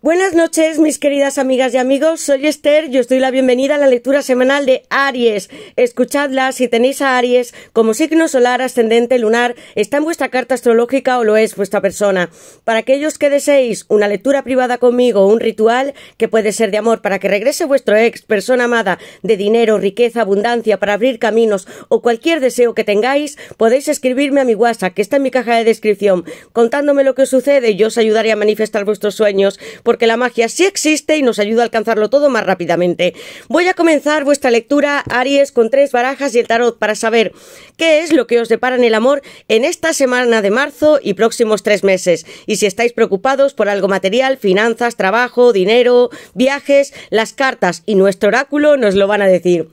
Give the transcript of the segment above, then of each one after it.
Buenas noches, mis queridas amigas y amigos. Soy Esther y os doy la bienvenida a la lectura semanal de Aries. Escuchadla si tenéis a Aries como signo solar, ascendente, lunar, está en vuestra carta astrológica o lo es vuestra persona. Para aquellos que deseéis una lectura privada conmigo, un ritual que puede ser de amor para que regrese vuestro ex, persona amada, de dinero, riqueza, abundancia, para abrir caminos o cualquier deseo que tengáis, podéis escribirme a mi WhatsApp que está en mi caja de descripción, contándome lo que sucede y yo os ayudaré a manifestar vuestros sueños porque la magia sí existe y nos ayuda a alcanzarlo todo más rápidamente. Voy a comenzar vuestra lectura, Aries, con tres barajas y el tarot para saber qué es lo que os depara en el amor en esta semana de marzo y próximos tres meses. Y si estáis preocupados por algo material, finanzas, trabajo, dinero, viajes, las cartas y nuestro oráculo nos lo van a decir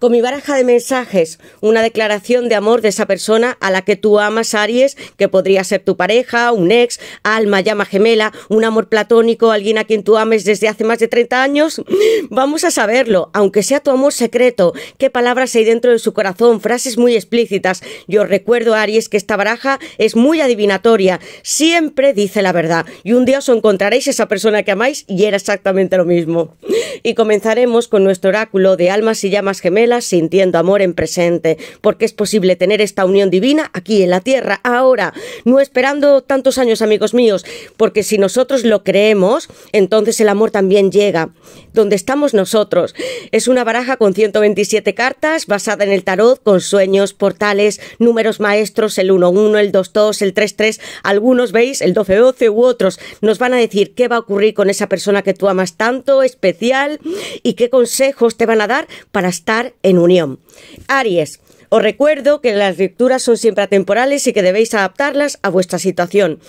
con mi baraja de mensajes, una declaración de amor de esa persona a la que tú amas, Aries, que podría ser tu pareja, un ex, alma, llama gemela, un amor platónico, alguien a quien tú ames desde hace más de 30 años. Vamos a saberlo, aunque sea tu amor secreto, qué palabras hay dentro de su corazón, frases muy explícitas. Yo recuerdo, Aries, que esta baraja es muy adivinatoria, siempre dice la verdad y un día os encontraréis esa persona que amáis y era exactamente lo mismo. Y comenzaremos con nuestro oráculo de almas y llamas gemelas sintiendo amor en presente, porque es posible tener esta unión divina aquí en la tierra, ahora, no esperando tantos años, amigos míos, porque si nosotros lo creemos, entonces el amor también llega, donde estamos nosotros. Es una baraja con 127 cartas, basada en el tarot, con sueños, portales, números maestros, el 1-1, el 2-2, el 3-3, algunos veis, el 12-12 u otros, nos van a decir qué va a ocurrir con esa persona que tú amas tanto, especial, y qué consejos te van a dar para estar en unión. Aries. Os recuerdo que las lecturas son siempre atemporales y que debéis adaptarlas a vuestra situación.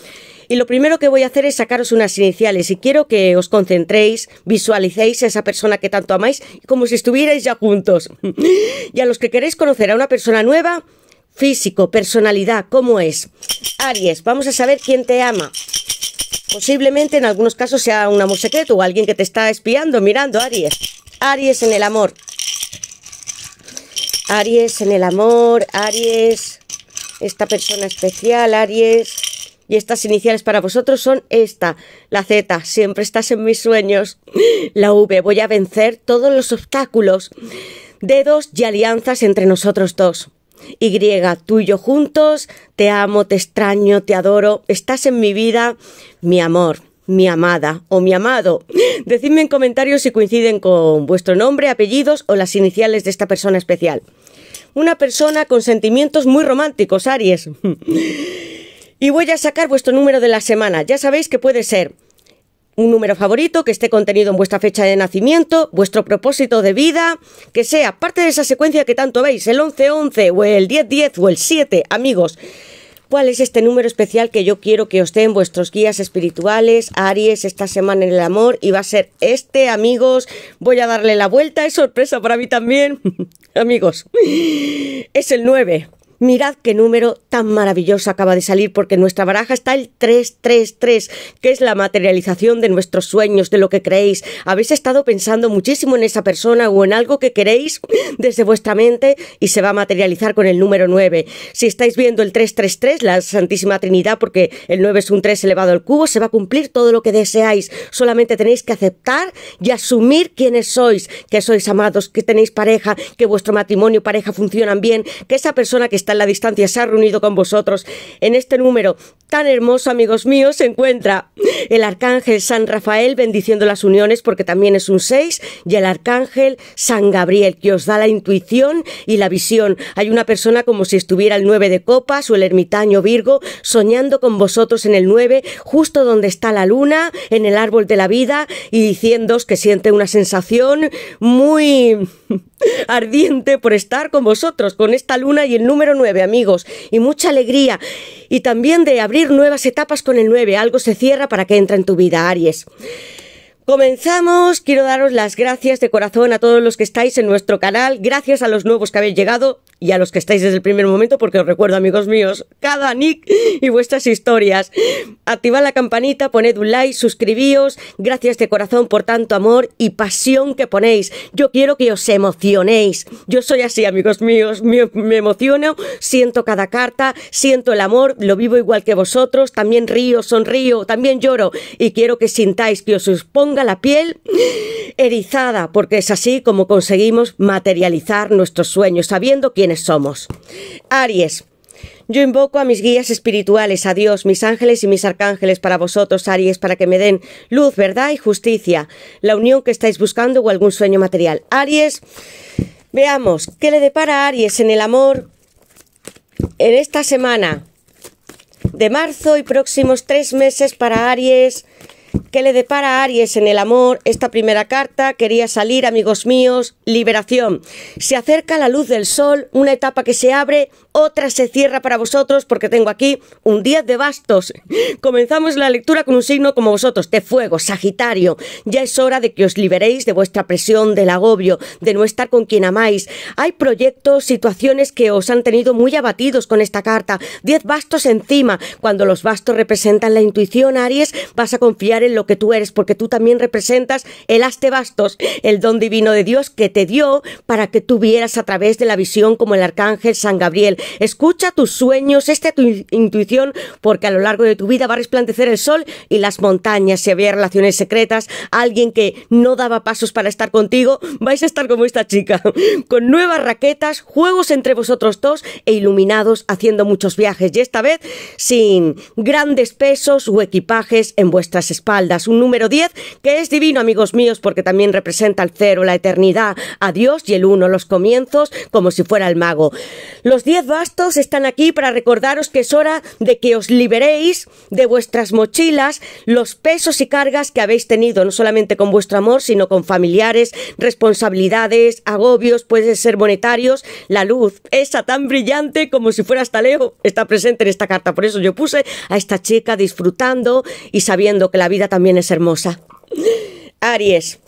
Y lo primero que voy a hacer es sacaros unas iniciales y quiero que os concentréis, visualicéis a esa persona que tanto amáis como si estuvierais ya juntos. y a los que queréis conocer a una persona nueva, físico, personalidad, ¿cómo es? Aries, vamos a saber quién te ama. Posiblemente en algunos casos sea un amor secreto o alguien que te está espiando, mirando, Aries. Aries en el amor. Aries en el amor, Aries, esta persona especial, Aries. Y estas iniciales para vosotros son esta, la Z, siempre estás en mis sueños. La V, voy a vencer todos los obstáculos, dedos y alianzas entre nosotros dos. Y, tú y yo juntos, te amo, te extraño, te adoro, estás en mi vida, mi amor mi amada o mi amado. Decidme en comentarios si coinciden con vuestro nombre, apellidos o las iniciales de esta persona especial. Una persona con sentimientos muy románticos, Aries. y voy a sacar vuestro número de la semana. Ya sabéis que puede ser un número favorito que esté contenido en vuestra fecha de nacimiento, vuestro propósito de vida, que sea parte de esa secuencia que tanto veis, el 11-11 o el 10-10 o el 7, amigos. ¿Cuál es este número especial que yo quiero que os den vuestros guías espirituales? Aries, esta semana en el amor, y va a ser este, amigos. Voy a darle la vuelta, es sorpresa para mí también, amigos. Es el 9. Mirad qué número tan maravilloso acaba de salir porque en nuestra baraja está el 333, que es la materialización de nuestros sueños, de lo que creéis. Habéis estado pensando muchísimo en esa persona o en algo que queréis desde vuestra mente y se va a materializar con el número 9. Si estáis viendo el 333, la Santísima Trinidad, porque el 9 es un 3 elevado al cubo, se va a cumplir todo lo que deseáis. Solamente tenéis que aceptar y asumir quiénes sois, que sois amados, que tenéis pareja, que vuestro matrimonio y pareja funcionan bien, que esa persona que está la distancia se ha reunido con vosotros. En este número tan hermoso, amigos míos, se encuentra el arcángel San Rafael bendiciendo las uniones porque también es un 6 y el arcángel San Gabriel que os da la intuición y la visión. Hay una persona como si estuviera el 9 de copas o el ermitaño Virgo soñando con vosotros en el 9, justo donde está la luna, en el árbol de la vida y diciéndos que siente una sensación muy ardiente por estar con vosotros, con esta luna y el número 9, amigos. Y mucha alegría. Y también de abrir nuevas etapas con el 9. Algo se cierra para que entre en tu vida, Aries. Comenzamos, quiero daros las gracias de corazón a todos los que estáis en nuestro canal, gracias a los nuevos que habéis llegado, y a los que estáis desde el primer momento, porque os recuerdo, amigos míos, cada nick y vuestras historias. Activad la campanita, poned un like, suscribíos. Gracias de corazón por tanto amor y pasión que ponéis. Yo quiero que os emocionéis. Yo soy así, amigos míos. Me, me emociono, siento cada carta, siento el amor, lo vivo igual que vosotros. También río, sonrío, también lloro. Y quiero que sintáis que os ponga la piel erizada, porque es así como conseguimos materializar nuestros sueños, sabiendo quiénes somos. Aries. Yo invoco a mis guías espirituales, a Dios, mis ángeles y mis arcángeles para vosotros, Aries, para que me den luz, verdad y justicia, la unión que estáis buscando o algún sueño material. Aries, veamos, ¿qué le depara a Aries en el amor en esta semana de marzo y próximos tres meses para Aries? ¿Qué le depara a Aries en el amor? Esta primera carta, quería salir, amigos míos, liberación. Se acerca la luz del sol, una etapa que se abre, otra se cierra para vosotros, porque tengo aquí un 10 de bastos. Comenzamos la lectura con un signo como vosotros, de fuego, Sagitario. Ya es hora de que os liberéis de vuestra presión, del agobio, de no estar con quien amáis. Hay proyectos, situaciones que os han tenido muy abatidos con esta carta. 10 bastos encima. Cuando los bastos representan la intuición, Aries, vas a confiar en lo que tú eres, porque tú también representas el haste bastos, el don divino de Dios que te dio para que tú vieras a través de la visión como el arcángel San Gabriel. Escucha tus sueños, esta tu intuición, porque a lo largo de tu vida va a resplandecer el sol y las montañas. Si había relaciones secretas, alguien que no daba pasos para estar contigo, vais a estar como esta chica, con nuevas raquetas, juegos entre vosotros dos e iluminados haciendo muchos viajes y esta vez sin grandes pesos o equipajes en vuestras espaldas un número 10 que es divino, amigos míos, porque también representa el cero, la eternidad, a Dios y el uno, los comienzos, como si fuera el mago. Los 10 bastos están aquí para recordaros que es hora de que os liberéis de vuestras mochilas, los pesos y cargas que habéis tenido, no solamente con vuestro amor, sino con familiares, responsabilidades, agobios, puede ser monetarios, la luz, esa tan brillante como si fuera hasta Leo, está presente en esta carta. Por eso yo puse a esta chica disfrutando y sabiendo que la vida también es hermosa. Aries.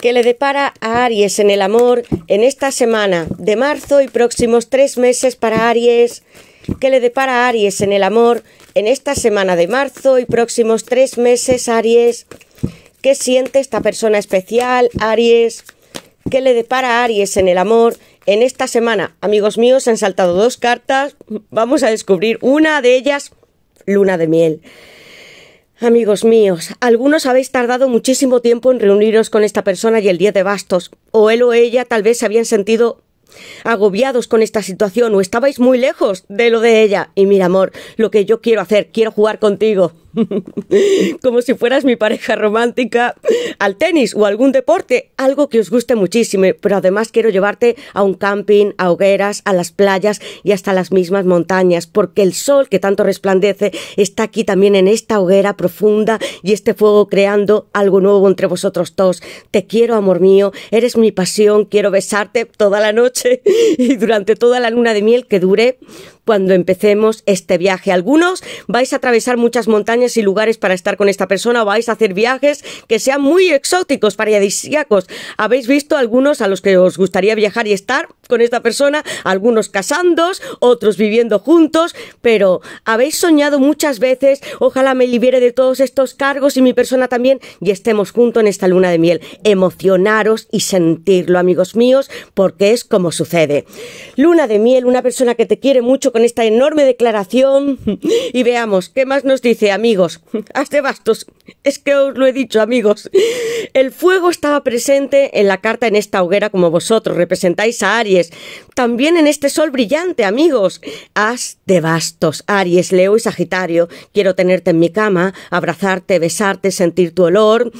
¿Qué le depara a Aries en el amor en esta semana de marzo y próximos tres meses para Aries? ¿Qué le depara a Aries en el amor en esta semana de marzo y próximos tres meses, Aries? ¿Qué siente esta persona especial, Aries? ¿Qué le depara a Aries en el amor en esta semana? Amigos míos, han saltado dos cartas. Vamos a descubrir una de ellas, luna de miel. Amigos míos, algunos habéis tardado muchísimo tiempo en reuniros con esta persona y el día de bastos, o él o ella tal vez se habían sentido agobiados con esta situación o estabais muy lejos de lo de ella. Y mira, amor, lo que yo quiero hacer, quiero jugar contigo. como si fueras mi pareja romántica, al tenis o algún deporte, algo que os guste muchísimo, pero además quiero llevarte a un camping, a hogueras, a las playas y hasta las mismas montañas, porque el sol que tanto resplandece está aquí también en esta hoguera profunda y este fuego creando algo nuevo entre vosotros dos. Te quiero, amor mío, eres mi pasión, quiero besarte toda la noche y durante toda la luna de miel que dure cuando empecemos este viaje. Algunos vais a atravesar muchas montañas y lugares para estar con esta persona, o vais a hacer viajes que sean muy exóticos, paradisíacos. Habéis visto algunos a los que os gustaría viajar y estar con esta persona, algunos casándose, otros viviendo juntos, pero habéis soñado muchas veces, ojalá me libere de todos estos cargos y mi persona también, y estemos juntos en esta luna de miel. Emocionaros y sentirlo, amigos míos, porque es como sucede. Luna de miel, una persona que te quiere mucho con esta enorme declaración. Y veamos, ¿qué más nos dice, amigos? Hazte bastos. Es que os lo he dicho, amigos. El fuego estaba presente en la carta en esta hoguera como vosotros representáis a Aries también en este sol brillante, amigos. haz de bastos, Aries, Leo y Sagitario. Quiero tenerte en mi cama, abrazarte, besarte, sentir tu olor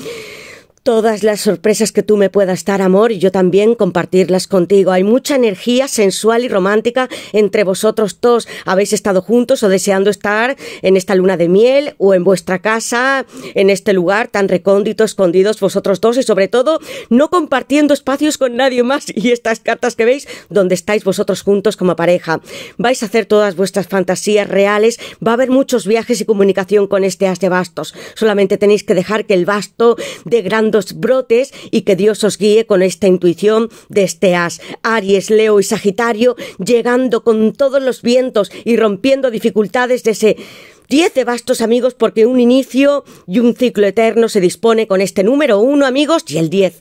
todas las sorpresas que tú me puedas dar, amor, y yo también compartirlas contigo. Hay mucha energía sensual y romántica entre vosotros dos. Habéis estado juntos o deseando estar en esta luna de miel o en vuestra casa, en este lugar tan recóndito, escondidos vosotros dos y sobre todo no compartiendo espacios con nadie más. Y estas cartas que veis, donde estáis vosotros juntos como pareja. Vais a hacer todas vuestras fantasías reales. Va a haber muchos viajes y comunicación con este as de bastos. Solamente tenéis que dejar que el basto de gran brotes y que Dios os guíe con esta intuición de este as. Aries, Leo y Sagitario llegando con todos los vientos y rompiendo dificultades de ese 10 de bastos amigos porque un inicio y un ciclo eterno se dispone con este número uno amigos y el 10.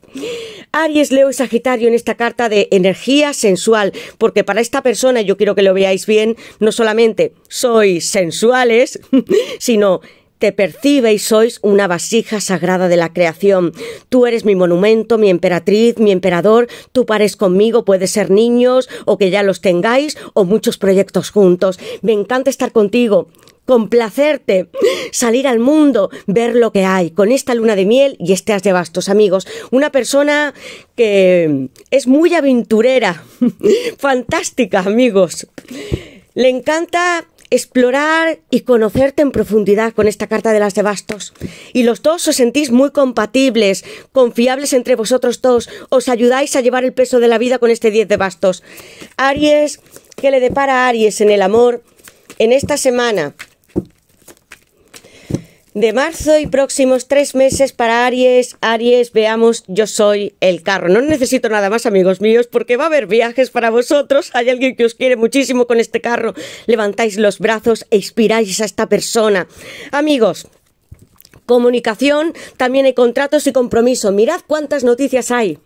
Aries, Leo y Sagitario en esta carta de energía sensual, porque para esta persona, yo quiero que lo veáis bien, no solamente sois sensuales, sino te percibe y sois una vasija sagrada de la creación. Tú eres mi monumento, mi emperatriz, mi emperador, tú pares conmigo, puede ser niños o que ya los tengáis o muchos proyectos juntos. Me encanta estar contigo complacerte, salir al mundo, ver lo que hay, con esta luna de miel y este as de bastos, amigos. Una persona que es muy aventurera, fantástica, amigos. Le encanta explorar y conocerte en profundidad con esta carta de las de bastos. Y los dos os sentís muy compatibles, confiables entre vosotros dos, os ayudáis a llevar el peso de la vida con este 10 de bastos. Aries, ¿qué le depara a Aries en el amor en esta semana? de marzo y próximos tres meses para Aries. Aries, veamos, yo soy el carro. No necesito nada más, amigos míos, porque va a haber viajes para vosotros. Hay alguien que os quiere muchísimo con este carro. Levantáis los brazos e inspiráis a esta persona. Amigos, comunicación, también hay contratos y compromiso. Mirad cuántas noticias hay.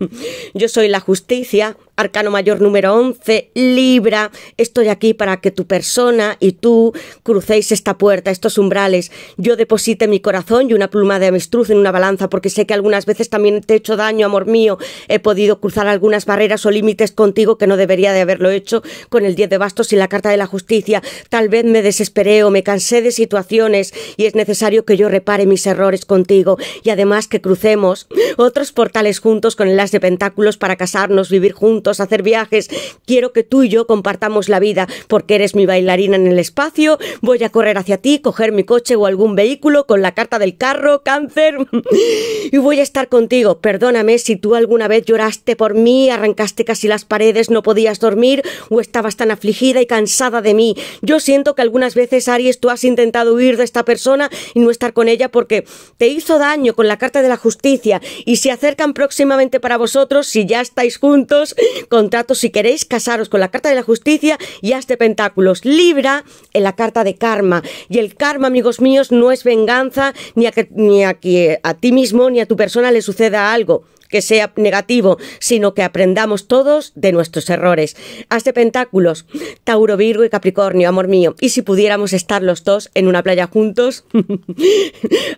Yo soy la justicia, arcano mayor número 11, Libra. Estoy aquí para que tu persona y tú crucéis esta puerta, estos umbrales. Yo deposite mi corazón y una pluma de avestruz en una balanza porque sé que algunas veces también te he hecho daño, amor mío. He podido cruzar algunas barreras o límites contigo que no debería de haberlo hecho con el 10 de bastos y la carta de la justicia. Tal vez me desesperé o me cansé de situaciones y es necesario que yo repare mis errores contigo y además que crucemos otros portales juntos con el as de pentáculos para casarnos, vivir juntos, hacer viajes. Quiero que tú y yo compartamos la vida porque eres mi bailarina en el espacio. Voy a correr hacia ti, coger mi coche o algún vehículo con la carta del carro, cáncer y voy a estar contigo. Perdóname si tú alguna vez lloraste por mí, arrancaste casi las paredes, no podías dormir o estabas tan afligida y cansada de mí. Yo siento que algunas veces, Aries, tú has intentado huir de esta persona y no estar con ella porque te hizo daño con la Carta de la Justicia y se acercan próximamente para vosotros, si ya estáis juntos, contratos, si queréis casaros con la Carta de la Justicia y hazte Pentáculos. Libra en la Carta de Karma. Y el karma, amigos míos, no es venganza ni a, ni a, a ti mismo ni a tu persona le suceda algo que sea negativo, sino que aprendamos todos de nuestros errores. Hace pentáculos, Tauro, Virgo y Capricornio, amor mío. Y si pudiéramos estar los dos en una playa juntos,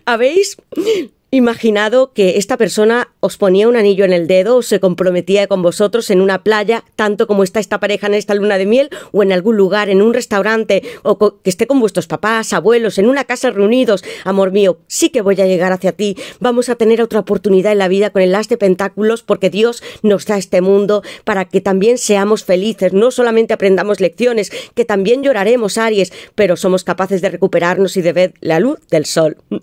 ¿habéis? imaginado que esta persona os ponía un anillo en el dedo o se comprometía con vosotros en una playa, tanto como está esta pareja en esta luna de miel, o en algún lugar, en un restaurante, o que esté con vuestros papás, abuelos, en una casa reunidos? Amor mío, sí que voy a llegar hacia ti, vamos a tener otra oportunidad en la vida con el as de pentáculos, porque Dios nos da este mundo para que también seamos felices, no solamente aprendamos lecciones, que también lloraremos, Aries, pero somos capaces de recuperarnos y de ver la luz del sol.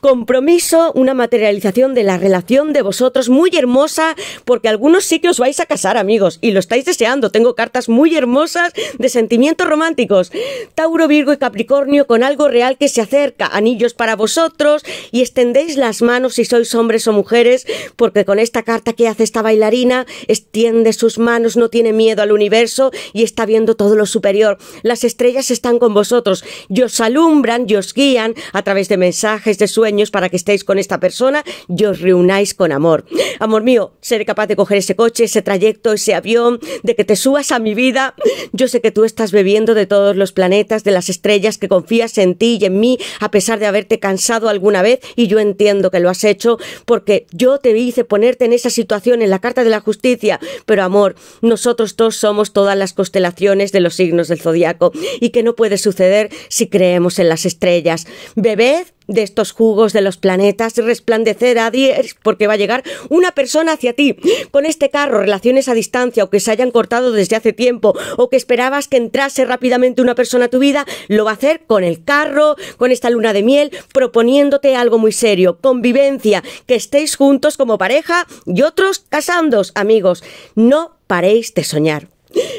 Compromiso una materialización de la relación de vosotros muy hermosa, porque algunos sí que os vais a casar, amigos, y lo estáis deseando. Tengo cartas muy hermosas de sentimientos románticos. Tauro, Virgo y Capricornio con algo real que se acerca, anillos para vosotros y extendéis las manos si sois hombres o mujeres, porque con esta carta que hace esta bailarina, extiende sus manos, no tiene miedo al universo y está viendo todo lo superior. Las estrellas están con vosotros, y os alumbran, y os guían a través de mensajes, de sueños, para que estéis con esta persona y os reunáis con amor. Amor mío, seré capaz de coger ese coche, ese trayecto, ese avión, de que te subas a mi vida. Yo sé que tú estás bebiendo de todos los planetas, de las estrellas, que confías en ti y en mí, a pesar de haberte cansado alguna vez, y yo entiendo que lo has hecho porque yo te hice ponerte en esa situación en la Carta de la Justicia. Pero amor, nosotros dos somos todas las constelaciones de los signos del zodiaco y que no puede suceder si creemos en las estrellas. Bebed de estos jugos de los planetas, resplandecer a 10 porque va a llegar una persona hacia ti. Con este carro, relaciones a distancia o que se hayan cortado desde hace tiempo o que esperabas que entrase rápidamente una persona a tu vida, lo va a hacer con el carro, con esta luna de miel, proponiéndote algo muy serio, convivencia, que estéis juntos como pareja y otros casandos amigos. No paréis de soñar.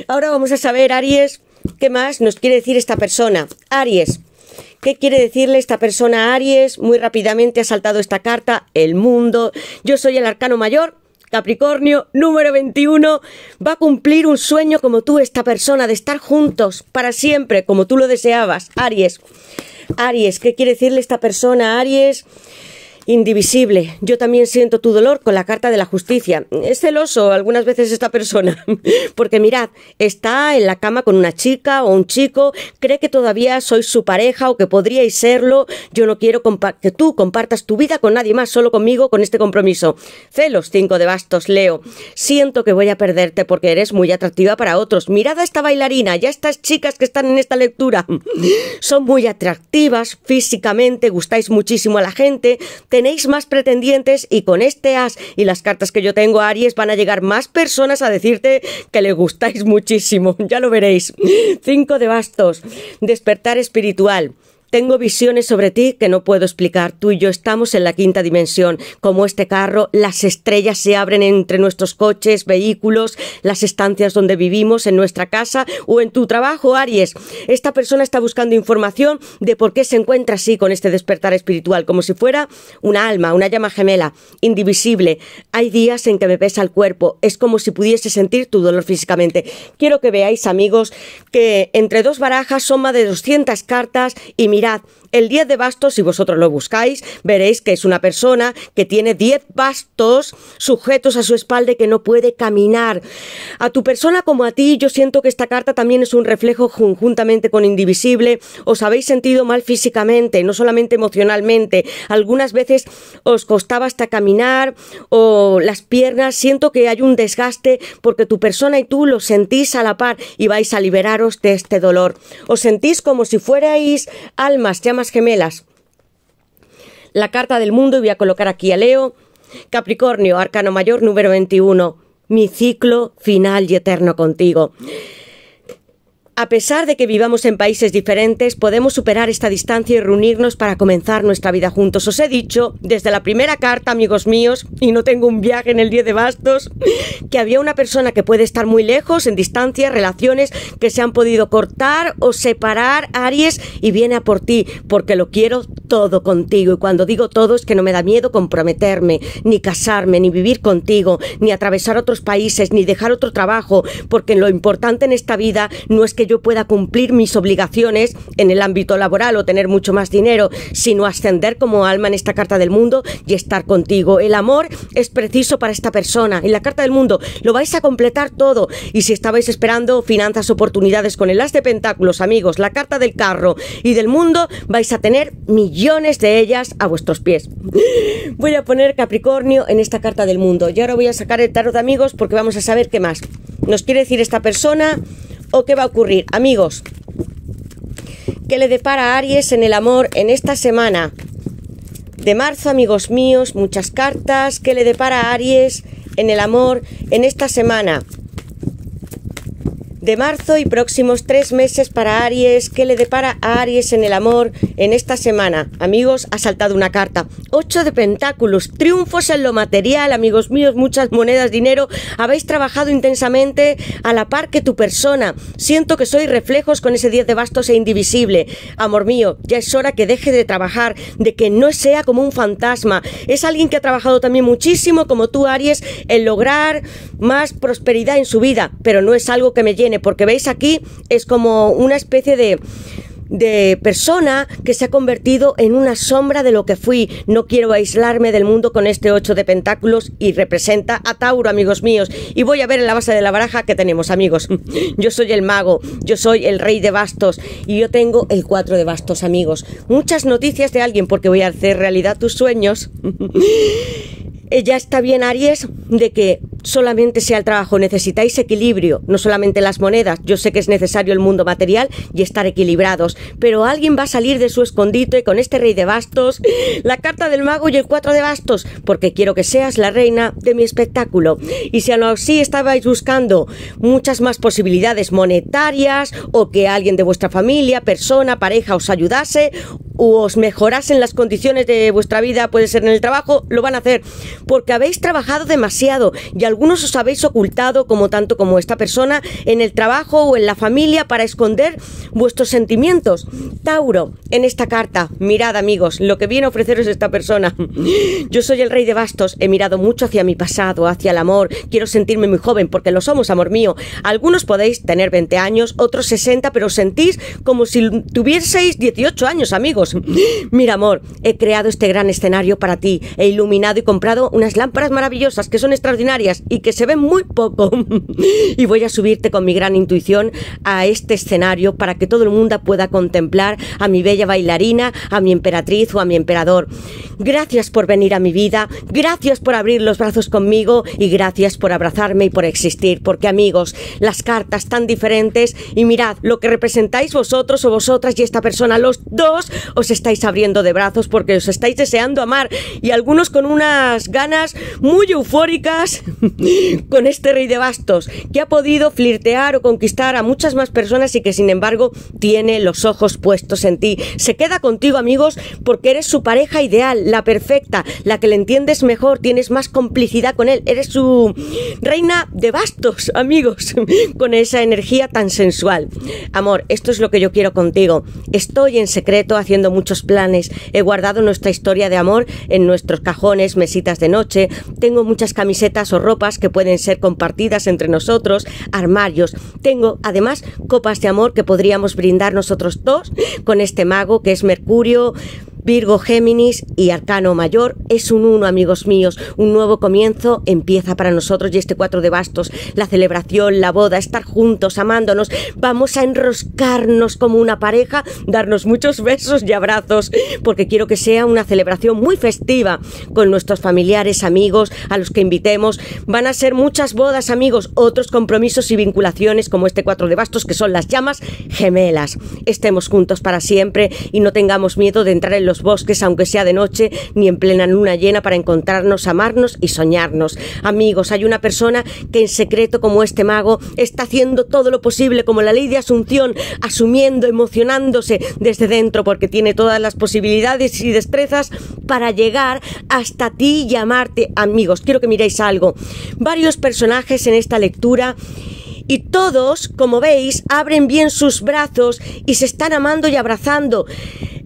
Ahora vamos a saber, Aries, qué más nos quiere decir esta persona. Aries. ¿Qué quiere decirle esta persona a Aries? Muy rápidamente ha saltado esta carta, el mundo. Yo soy el arcano mayor. Capricornio número 21 va a cumplir un sueño como tú, esta persona, de estar juntos para siempre, como tú lo deseabas. Aries. Aries, ¿qué quiere decirle esta persona? Aries, indivisible. Yo también siento tu dolor con la carta de la justicia. Es celoso algunas veces esta persona, porque mirad, está en la cama con una chica o un chico, cree que todavía sois su pareja o que podríais serlo. Yo no quiero que tú compartas tu vida con nadie más, solo conmigo, con este compromiso. Celos, cinco de bastos, Leo. Siento que voy a perderte porque eres muy atractiva para otros. Mirad a esta bailarina, ...y a estas chicas que están en esta lectura. Son muy atractivas físicamente, gustáis muchísimo a la gente, tenéis más pretendientes y con este as y las cartas que yo tengo a Aries van a llegar más personas a decirte que le gustáis muchísimo. Ya lo veréis. Cinco de bastos. Despertar espiritual. Tengo visiones sobre ti que no puedo explicar. Tú y yo estamos en la quinta dimensión. Como este carro, las estrellas se abren entre nuestros coches, vehículos, las estancias donde vivimos, en nuestra casa o en tu trabajo, Aries. Esta persona está buscando información de por qué se encuentra así con este despertar espiritual, como si fuera una alma, una llama gemela, indivisible. Hay días en que me pesa el cuerpo. Es como si pudiese sentir tu dolor físicamente. Quiero que veáis, amigos, que entre dos barajas son más de 200 cartas y mira взгляд El 10 de bastos, si vosotros lo buscáis, veréis que es una persona que tiene 10 bastos sujetos a su espalda y que no puede caminar. A tu persona como a ti, yo siento que esta carta también es un reflejo conjuntamente con Indivisible. Os habéis sentido mal físicamente, no solamente emocionalmente. Algunas veces os costaba hasta caminar o las piernas. Siento que hay un desgaste porque tu persona y tú lo sentís a la par y vais a liberaros de este dolor. Os sentís como si fuerais almas, Gemelas. La carta del mundo, y voy a colocar aquí a Leo. Capricornio, arcano mayor número 21. Mi ciclo final y eterno contigo. A pesar de que vivamos en países diferentes, podemos superar esta distancia y reunirnos para comenzar nuestra vida juntos. Os he dicho desde la primera carta, amigos míos, y no tengo un viaje en el día de bastos, que había una persona que puede estar muy lejos, en distancia, relaciones que se han podido cortar o separar, Aries, y viene a por ti, porque lo quiero todo contigo. Y cuando digo todo es que no me da miedo comprometerme, ni casarme, ni vivir contigo, ni atravesar otros países, ni dejar otro trabajo, porque lo importante en esta vida no es que yo pueda cumplir mis obligaciones en el ámbito laboral o tener mucho más dinero, sino ascender como alma en esta carta del mundo y estar contigo. El amor es preciso para esta persona. En la carta del mundo lo vais a completar todo. Y si estabais esperando finanzas, oportunidades con el as de pentáculos, amigos, la carta del carro y del mundo, vais a tener millones de ellas a vuestros pies. Voy a poner Capricornio en esta carta del mundo. Y ahora voy a sacar el tarot de amigos porque vamos a saber qué más. Nos quiere decir esta persona o qué va a ocurrir? Amigos, ¿qué le depara a Aries en el amor en esta semana? De marzo, amigos míos, muchas cartas. ¿Qué le depara a Aries en el amor en esta semana? de marzo y próximos tres meses para Aries. ¿Qué le depara a Aries en el amor en esta semana? Amigos, ha saltado una carta. Ocho de pentáculos, triunfos en lo material, amigos míos, muchas monedas, dinero. Habéis trabajado intensamente a la par que tu persona. Siento que soy reflejos con ese diez de bastos e indivisible. Amor mío, ya es hora que deje de trabajar, de que no sea como un fantasma. Es alguien que ha trabajado también muchísimo, como tú, Aries, en lograr más prosperidad en su vida, pero no es algo que me llene porque veis aquí es como una especie de de persona que se ha convertido en una sombra de lo que fui. No quiero aislarme del mundo con este ocho de pentáculos y representa a Tauro, amigos míos. Y voy a ver en la base de la baraja que tenemos, amigos. Yo soy el mago, yo soy el rey de bastos y yo tengo el cuatro de bastos, amigos. Muchas noticias de alguien porque voy a hacer realidad tus sueños. Eh, ya está bien, Aries, de que solamente sea el trabajo, necesitáis equilibrio, no solamente las monedas. Yo sé que es necesario el mundo material y estar equilibrados, pero alguien va a salir de su escondite con este rey de bastos, la carta del mago y el cuatro de bastos, porque quiero que seas la reina de mi espectáculo. Y si aún así estabais buscando muchas más posibilidades monetarias o que alguien de vuestra familia, persona, pareja os ayudase, os mejorasen las condiciones de vuestra vida, puede ser en el trabajo, lo van a hacer, porque habéis trabajado demasiado y algunos os habéis ocultado, como tanto como esta persona, en el trabajo o en la familia para esconder vuestros sentimientos. Tauro, en esta carta, mirad amigos, lo que viene a ofreceros esta persona. Yo soy el rey de bastos, he mirado mucho hacia mi pasado, hacia el amor, quiero sentirme muy joven porque lo somos, amor mío. Algunos podéis tener 20 años, otros 60, pero sentís como si tuvieseis 18 años, amigos mira amor, he creado este gran escenario para ti, he iluminado y comprado unas lámparas maravillosas que son extraordinarias y que se ven muy poco. y voy a subirte con mi gran intuición a este escenario para que todo el mundo pueda contemplar a mi bella bailarina, a mi emperatriz o a mi emperador. Gracias por venir a mi vida, gracias por abrir los brazos conmigo y gracias por abrazarme y por existir, porque amigos, las cartas tan diferentes y mirad lo que representáis vosotros o vosotras y esta persona, los dos os estáis abriendo de brazos porque os estáis deseando amar y algunos con unas ganas muy eufóricas con este rey de bastos que ha podido flirtear o conquistar a muchas más personas y que sin embargo tiene los ojos puestos en ti. Se queda contigo amigos porque eres su pareja ideal, la perfecta, la que le entiendes mejor, tienes más complicidad con él, eres su reina de bastos amigos con esa energía tan sensual. Amor, esto es lo que yo quiero contigo. Estoy en secreto haciendo muchos planes. He guardado nuestra historia de amor en nuestros cajones, mesitas de noche. Tengo muchas camisetas o ropas que pueden ser compartidas entre nosotros, armarios. Tengo además copas de amor que podríamos brindar nosotros dos con este mago que es Mercurio. Virgo, Géminis y Arcano Mayor es un uno, amigos míos. Un nuevo comienzo empieza para nosotros y este cuatro de bastos, la celebración, la boda, estar juntos, amándonos. Vamos a enroscarnos como una pareja, darnos muchos besos y abrazos, porque quiero que sea una celebración muy festiva con nuestros familiares, amigos, a los que invitemos. Van a ser muchas bodas, amigos, otros compromisos y vinculaciones como este cuatro de bastos, que son las llamas gemelas. Estemos juntos para siempre y no tengamos miedo de entrar en los bosques, aunque sea de noche, ni en plena luna llena, para encontrarnos, amarnos y soñarnos. Amigos, hay una persona que en secreto, como este mago, está haciendo todo lo posible, como la ley de Asunción, asumiendo, emocionándose desde dentro, porque tiene todas las posibilidades y destrezas para llegar hasta ti y amarte. Amigos, quiero que miréis algo. Varios personajes en esta lectura y todos, como veis, abren bien sus brazos y se están amando y abrazando.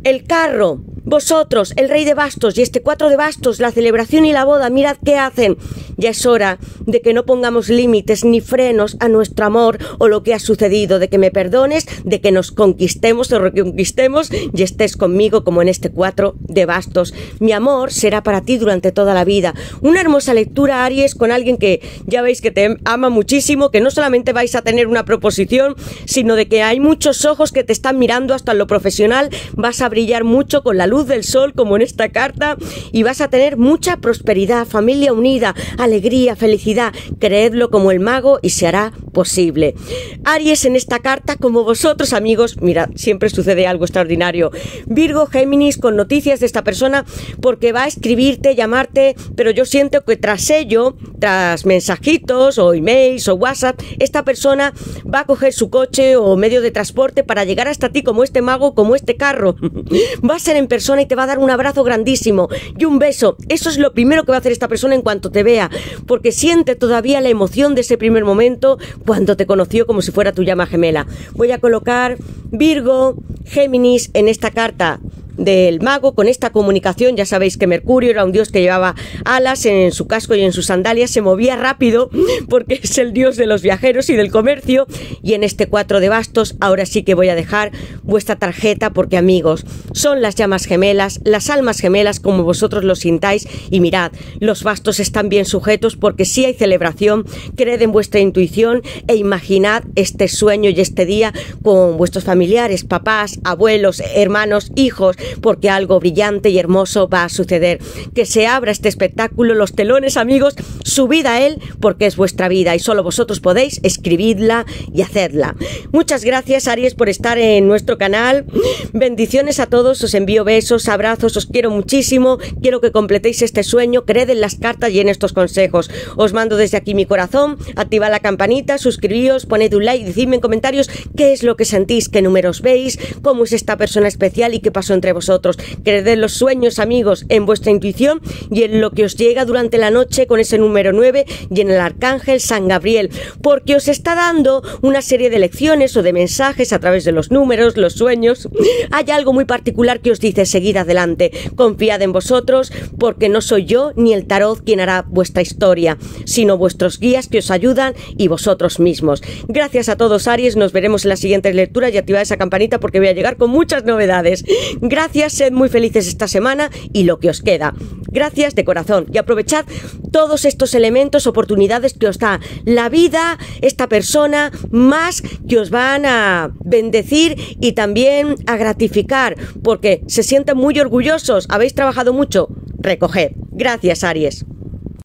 El carro, vosotros, el rey de bastos y este cuatro de bastos, la celebración y la boda, mirad qué hacen. Ya es hora de que no pongamos límites ni frenos a nuestro amor o lo que ha sucedido, de que me perdones, de que nos conquistemos o reconquistemos y estés conmigo como en este cuatro de bastos. Mi amor será para ti durante toda la vida. Una hermosa lectura, Aries, con alguien que ya veis que te ama muchísimo, que no solamente vais a tener una proposición, sino de que hay muchos ojos que te están mirando hasta lo profesional, vas a brillar mucho con la luz del sol, como en esta carta, y vas a tener mucha prosperidad, familia unida, alegría, felicidad. Creedlo como el mago y se hará posible. Aries en esta carta, como vosotros amigos, mira, siempre sucede algo extraordinario. Virgo, Géminis, con noticias de esta persona, porque va a escribirte, llamarte, pero yo siento que tras ello, tras mensajitos o emails o WhatsApp, esta persona va a coger su coche o medio de transporte para llegar hasta ti como este mago, como este carro. va a ser en persona y te va a dar un abrazo grandísimo y un beso. Eso es lo primero que va a hacer esta persona en cuanto te vea porque siente todavía la emoción de ese primer momento cuando te conoció como si fuera tu llama gemela. Voy a colocar Virgo, Géminis en esta carta del mago con esta comunicación. Ya sabéis que Mercurio era un dios que llevaba alas en su casco y en sus sandalias, se movía rápido porque es el dios de los viajeros y del comercio. Y en este cuatro de bastos, ahora sí que voy a dejar vuestra tarjeta porque amigos, son las llamas gemelas, las almas gemelas como vosotros lo sintáis. Y mirad, los bastos están bien sujetos porque si hay celebración, creed en vuestra intuición e imaginad este sueño y este día con vuestros familiares, papás, abuelos, hermanos, hijos, porque algo brillante y hermoso va a suceder. Que se abra este espectáculo, los telones, amigos, subid a él porque es vuestra vida y solo vosotros podéis escribirla y hacerla. Muchas gracias, Aries, por estar en nuestro canal. Bendiciones a todos, os envío besos, abrazos, os quiero muchísimo. Quiero que completéis este sueño, creed en las cartas y en estos consejos. Os mando desde aquí mi corazón, activad la campanita, suscribíos, poned un like, decidme en comentarios qué es lo que sentís, qué números veis, cómo es esta persona especial y qué pasó entre vosotros. Creed en los sueños, amigos, en vuestra intuición y en lo que os llega durante la noche con ese número 9 y en el arcángel San Gabriel, porque os está dando una serie de lecciones o de mensajes a través de los números, los sueños. Hay algo muy particular que os dice, seguid adelante, confiad en vosotros, porque no soy yo ni el tarot quien hará vuestra historia, sino vuestros guías que os ayudan y vosotros mismos. Gracias a todos, Aries, nos veremos en las siguientes lecturas y activad esa campanita porque voy a llegar con muchas novedades. Gracias Gracias, sed muy felices esta semana y lo que os queda. Gracias de corazón y aprovechad todos estos elementos, oportunidades que os da la vida, esta persona, más que os van a bendecir y también a gratificar, porque se sienten muy orgullosos, habéis trabajado mucho. Recoged. Gracias, Aries.